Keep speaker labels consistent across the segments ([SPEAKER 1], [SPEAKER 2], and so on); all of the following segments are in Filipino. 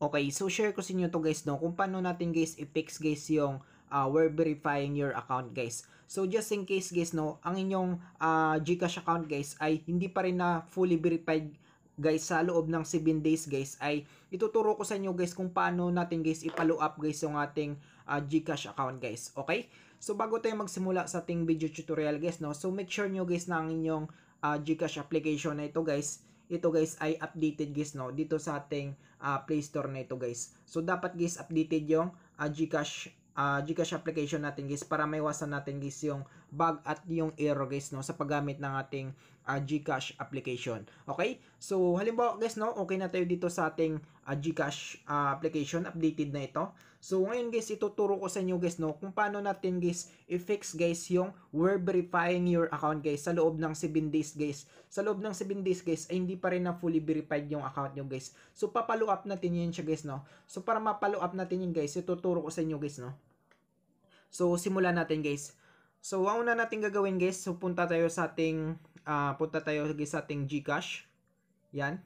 [SPEAKER 1] Okay, so share ko sa inyo to guys no, kung paano natin guys i-fix guys yung uh, ah, we're verifying your account guys. So just in case guys no, ang inyong uh, GCash account guys ay hindi pa rin na fully verified guys sa loob ng 7 days guys ay ituturo ko sa inyo guys kung paano natin guys i-follow up guys yung ating uh, GCash account guys. Okay? So bago tayo magsimula sa ating video tutorial guys no, so make sure nyo guys na ang inyong uh, GCash application na ito guys ito guys ay updated guys no dito sa ating uh, Play Store na ito guys. So dapat guys updated yung uh, GCash uh, GCash application natin guys para maiwasan natin guys yung bag at yung error guys no sa paggamit ng ating uh, GCash application. Okay? So halimbawa guys no, okay na tayo dito sa ating uh, GCash uh, application, updated na ito. So ngayon guys, ituturo ko sa inyo guys no kung paano natin guys i-fix guys yung we're verifying your account guys sa loob ng 7 days guys. Sa loob ng 7 days guys ay hindi pa rin na fully verified yung account niyo guys. So papalo up natin yun siya guys no. So para mapalo up natin yun guys, ituturo ko sa inyo guys no. So simulan natin guys. So, ang una natin gagawin guys, so punta tayo sa ating, uh, punta tayo guys sa ating Gcash. Yan.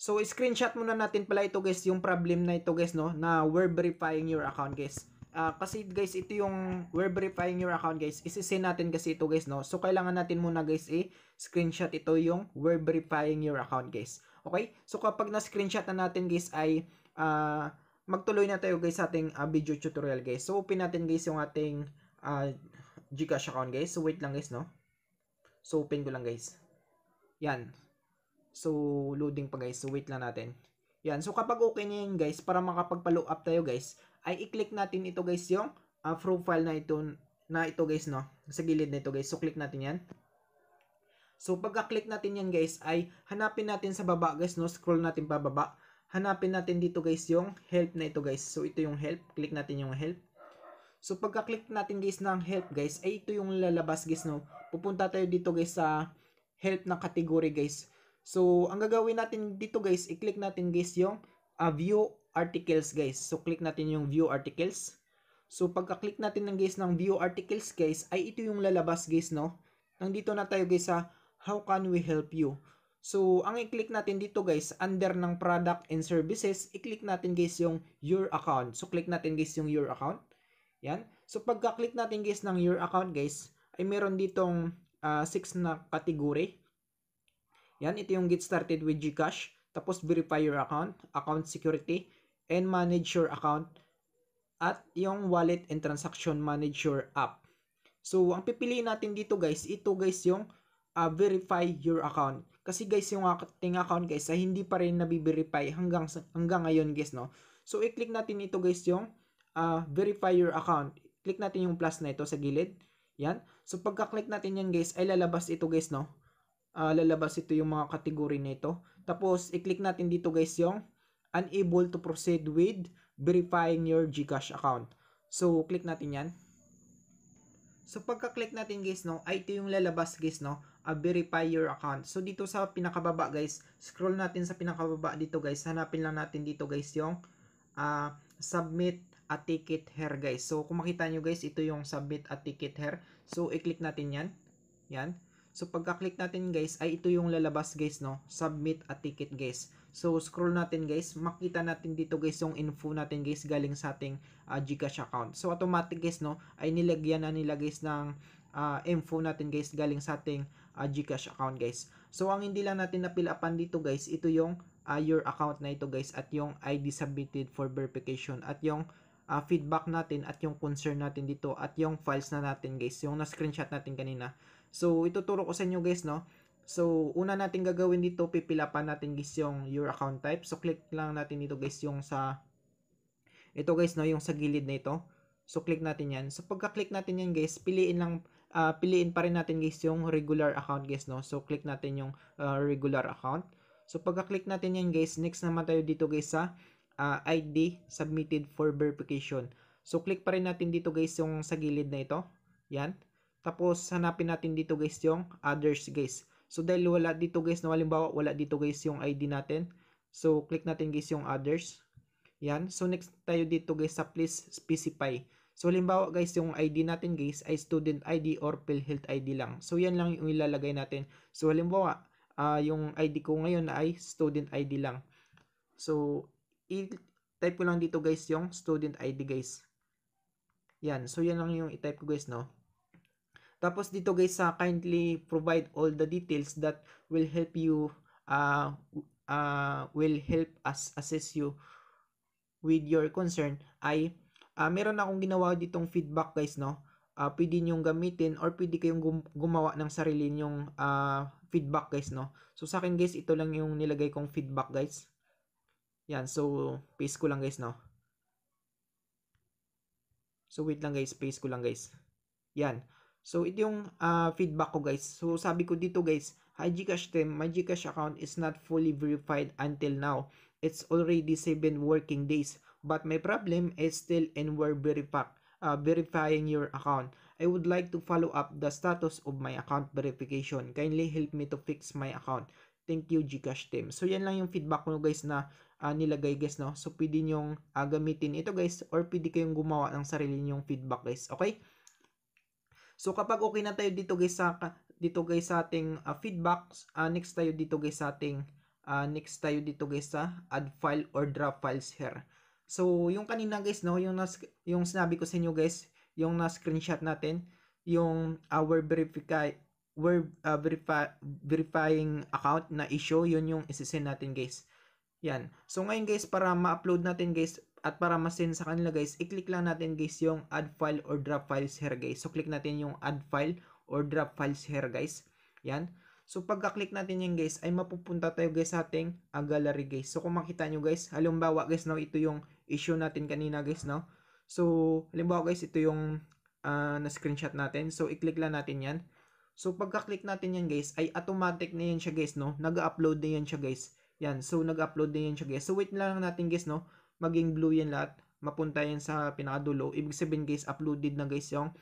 [SPEAKER 1] So, screenshot muna natin pala ito guys, yung problem na ito guys, no, na we're verifying your account guys. Uh, kasi guys, ito yung we're verifying your account guys, isi-send natin kasi ito guys, no. So, kailangan natin muna guys, i-screenshot ito yung we're verifying your account guys. Okay? So, kapag na-screenshot na natin guys, ay, ah, uh, magtuloy na tayo guys sa ating uh, video tutorial guys. So open natin guys yung ating uh, Gcash account guys. So wait lang guys no. So open ko lang guys. Yan. So loading pa guys. So wait lang natin. Yan. So kapag okay na yan guys para makapagpa-load up tayo guys ay i-click natin ito guys yung uh, profile na ito na ito guys no. Sa gilid nito guys. So click natin yan. So pagka-click natin yan guys ay hanapin natin sa baba guys no. Scroll natin pababa hanapin natin dito guys yung help na ito guys. So ito yung help. Click natin yung help. So pagka-click natin guys ng help guys, ay ito yung lalabas guys no. Pupunta tayo dito guys sa help na category guys. So ang gagawin natin dito guys, i-click natin guys yung uh, view articles guys. So click natin yung view articles. So pagka-click natin ng guys ng view articles guys, ay ito yung lalabas guys no. Nandito na tayo guys sa how can we help you. So, ang i-click natin dito guys, under ng product and services, i-click natin guys yung your account. So, click natin guys yung your account. Yan. So, pagka-click natin guys ng your account guys, ay meron ditong 6 uh, ah, na category. Yan, ito yung get started with Gcash. Tapos, verify your account, account security, and manage your account. At yung wallet and transaction manage your app. So, ang pipiliin natin dito guys, ito guys yung uh, verify your account. Kasi guys, yung ating account guys ay hindi pa rin nabiverify hanggang, hanggang ngayon guys, no? So, i-click natin ito guys yung uh, verify your account. Click natin yung plus na ito sa gilid. Yan. So, pagka-click natin yan guys, ay lalabas ito guys, no? Uh, lalabas ito yung mga kategory nito. Tapos, i-click natin dito guys yung unable to proceed with verifying your Gcash account. So, click natin yan. So pagka-click natin guys no, ay ito yung lalabas guys no, uh, verify your account. So dito sa pinakababa guys, scroll natin sa pinakababa dito guys, hanapin lang natin dito guys yung uh, submit a ticket here guys. So kung makita nyo guys, ito yung submit a ticket here. So i-click natin yan. Yan. So pagka-click natin guys, ay ito yung lalabas guys no, submit a ticket guys. So, scroll natin guys. Makita natin dito guys yung info natin guys galing sa ating uh, Gcash account. So, automatic guys no, ay nilagyan na nila guys ng uh, info natin guys galing sa ating uh, Gcash account guys. So, ang hindi lang natin napilapan dito guys, ito yung uh, your account na ito guys at yung ID submitted for verification at yung uh, feedback natin at yung concern natin dito at yung files na natin guys, yung na-screenshot natin kanina. So, ituturo ko sa inyo guys no, So, una natin gagawin dito, pipilapan natin guys yung your account type. So, click lang natin dito guys yung sa, ito guys no, yung sa gilid na ito. So, click natin yan. So, pagka-click natin yan guys, piliin lang, uh, piliin pa rin natin guys yung regular account guys no. So, click natin yung uh, regular account. So, pagka-click natin yan guys, next naman tayo dito guys sa uh, ah, ID submitted for verification. So, click pa rin natin dito guys yung sa gilid na ito. Yan. Tapos, hanapin natin dito guys yung others guys. So dahil wala dito guys, no, halimbawa wala dito guys yung ID natin. So click natin guys yung others. Yan. So next tayo dito guys sa please specify. So halimbawa guys yung ID natin guys ay student ID or PhilHealth ID lang. So yan lang yung ilalagay natin. So halimbawa uh, yung ID ko ngayon ay student ID lang. So i-type ko lang dito guys yung student ID guys. Yan. So yan lang yung i-type ko guys no. Tapos dito guys sa uh, kindly provide all the details that will help you uh, uh, will help us assess you with your concern ay uh, meron akong ginawa ditong feedback guys no. Uh, pwede niyong gamitin or pwede kayong gum- gumawa ng sarili niyong uh, feedback guys no. So sa akin guys ito lang yung nilagay kong feedback guys. Yan so paste ko lang guys no. So wait lang guys, paste ko lang guys. Yan. So, ito yung uh, feedback ko guys. So, sabi ko dito guys, Hi Gcash team, my Gcash account is not fully verified until now. It's already 7 working days. But my problem is still in where verify, uh, ah, verifying your account. I would like to follow up the status of my account verification. Kindly help me to fix my account. Thank you Gcash team. So yan lang yung feedback ko guys na uh, nilagay guys no. So pwede nyo uh, gamitin ito guys or pwede kayong gumawa ng sarili nyong feedback guys. Okay? So kapag okay na tayo dito guys sa dito guys sa ating uh, feedback, uh, next tayo dito guys sa ating uh, next tayo dito guys sa add file or draft files here. So yung kanina guys no, yung nas yung sinabi ko sa inyo guys, yung na screenshot natin, yung our verify were uh, verify, verifying account na issue, yun yung isisend natin guys. Yan. So ngayon guys, para ma-upload natin guys, at para masin sa kanila guys, i-click lang natin guys yung add file or drop files here guys. So click natin yung add file or drop files here guys. Yan. So pagka-click natin yan guys, ay mapupunta tayo guys sa ating uh, gallery guys. So kung makita nyo guys, halimbawa guys no, ito yung issue natin kanina guys no. So halimbawa guys, ito yung uh, ah, na screenshot natin. So i-click lang natin yan. So pagka-click natin yan guys, ay automatic na yan siya guys no. Nag-upload na yan siya guys. Yan. So nag-upload na yan siya guys. So wait lang natin guys no maging blue yan lahat mapunta yan sa pinakadulo ibig sabihin guys uploaded na guys yung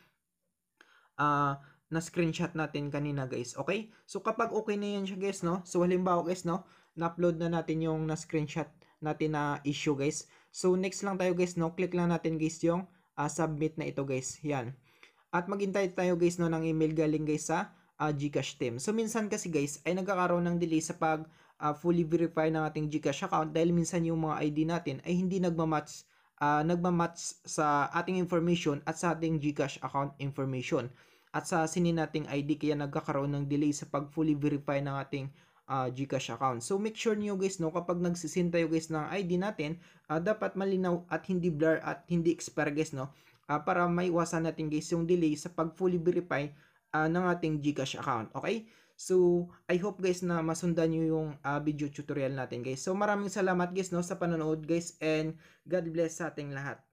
[SPEAKER 1] uh, ah, na screenshot natin kanina guys. Okay? So kapag okay na yan siya guys no. So halimbawa guys no, na-upload na natin yung na screenshot natin na issue guys. So next lang tayo guys no, click lang natin guys yung uh, submit na ito guys. Yan. At maghintay tayo guys no ng email galing guys sa uh, Gcash team. So minsan kasi guys ay nagkakaroon ng delay sa pag uh, fully verify ng ating GCash account dahil minsan yung mga ID natin ay hindi nagmamatch uh, nagmamatch sa ating information at sa ating GCash account information at sa sinin nating ID kaya nagkakaroon ng delay sa pag fully verify ng ating uh, GCash account. So make sure niyo guys no kapag nagsisin tayo guys ng ID natin, uh, dapat malinaw at hindi blur at hindi expire guys no uh, para maiwasan natin guys yung delay sa pag fully verify uh, ng ating GCash account. Okay? So, I hope guys na masundan nyo yung uh, video tutorial natin guys. So, maraming salamat guys no, sa panonood guys and God bless sa ating lahat.